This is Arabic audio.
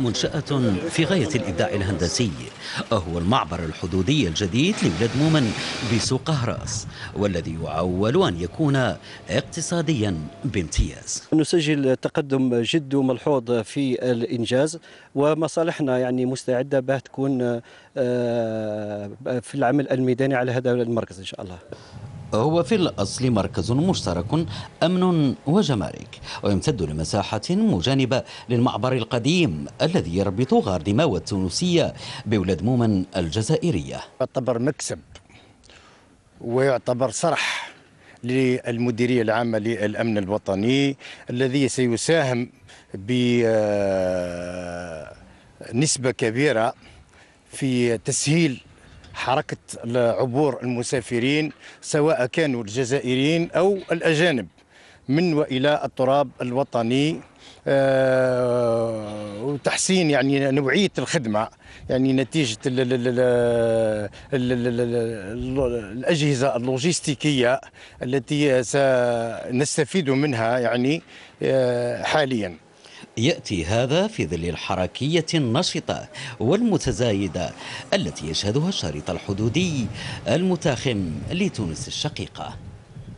منشأة في غاية الإبداع الهندسي هو المعبر الحدودي الجديد لبلاد مومن بسوق هراس والذي يعول أن يكون اقتصاديا بامتياز نسجل تقدم جد ملحوظ في الإنجاز ومصالحنا يعني مستعدة به تكون آه، في العمل الميداني على هذا المركز إن شاء الله هو في الأصل مركز مشترك أمن وجمارك ويمتد لمساحة مجانبة للمعبر القديم الذي يربط غار دماوة التونسية بولاد مومن الجزائرية يعتبر مكسب ويعتبر صرح للمديرية العامة للأمن الوطني الذي سيساهم بنسبة آه، كبيرة في تسهيل حركة عبور المسافرين سواء كانوا الجزائريين أو الأجانب من والى التراب الوطني آه، وتحسين يعني نوعيه الخدمه يعني نتيجه الاجهزه اللوجستيكيه التي سنستفيد منها يعني آه، حاليا يأتي هذا في ظل الحركية النشطة والمتزايدة التي يشهدها الشريط الحدودي المتاخم لتونس الشقيقة